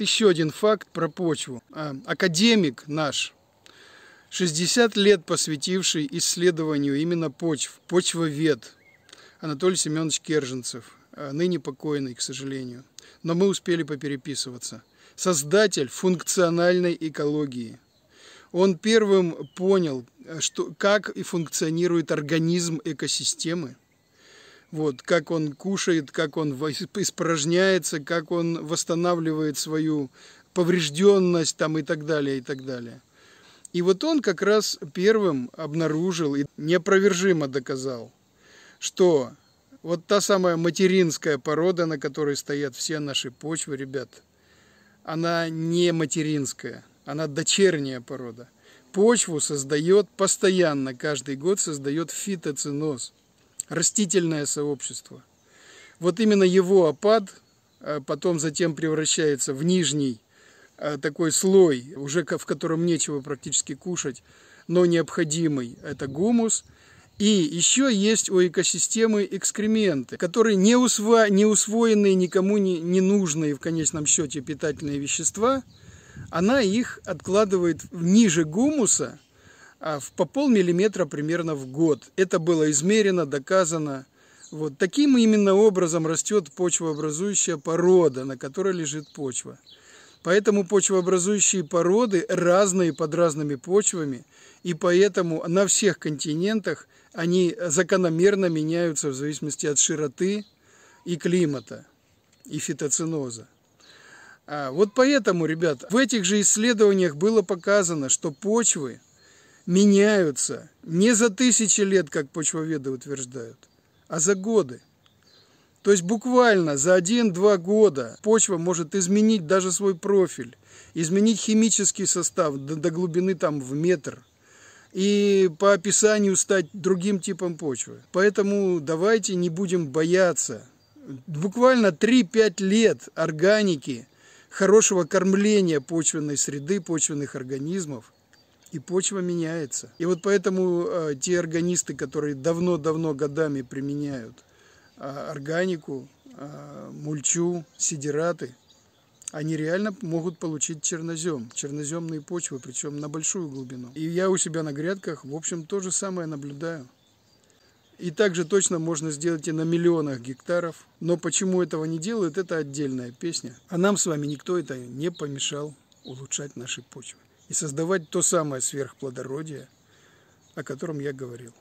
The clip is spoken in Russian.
еще один факт про почву. А, академик наш, 60 лет посвятивший исследованию именно почв, почвовед Анатолий Семенович Керженцев, а, ныне покойный, к сожалению. Но мы успели попереписываться. Создатель функциональной экологии. Он первым понял, что, как и функционирует организм экосистемы, вот, как он кушает, как он испражняется, как он восстанавливает свою поврежденность там и так далее, и так далее. И вот он как раз первым обнаружил и неопровержимо доказал, что вот та самая материнская порода, на которой стоят все наши почвы, ребят, она не материнская, она дочерняя порода. Почву создает постоянно, каждый год создает фитоциноз – растительное сообщество. Вот именно его опад а, потом затем превращается в нижний а, такой слой, уже в котором нечего практически кушать, но необходимый. Это гумус. И еще есть у экосистемы экскременты, которые не, усво... не усвоенные, никому не, не нужные в конечном счете питательные вещества. Она их откладывает ниже гумуса – а по полмиллиметра примерно в год. Это было измерено, доказано. Вот таким именно образом растет почвообразующая порода, на которой лежит почва. Поэтому почвообразующие породы разные под разными почвами, и поэтому на всех континентах они закономерно меняются в зависимости от широты и климата, и фитоциноза. А вот поэтому, ребят, в этих же исследованиях было показано, что почвы – меняются не за тысячи лет, как почвоведы утверждают, а за годы. То есть буквально за 1-2 года почва может изменить даже свой профиль, изменить химический состав до, глубины там в метр и по описанию стать другим типом почвы. Поэтому давайте не будем бояться. Буквально 3-5 лет органики, хорошего кормления почвенной среды, почвенных организмов – и почва меняется. И вот поэтому э, те органисты, которые давно-давно годами применяют э, органику, э, мульчу, сидираты, они реально могут получить чернозем, черноземные почвы, причем на большую глубину. И я у себя на грядках, в общем, то же самое наблюдаю. И также точно можно сделать и на миллионах гектаров. Но почему этого не делают, это отдельная песня. А нам с вами никто это не помешал улучшать наши почвы и создавать то самое сверхплодородие, о котором я говорил.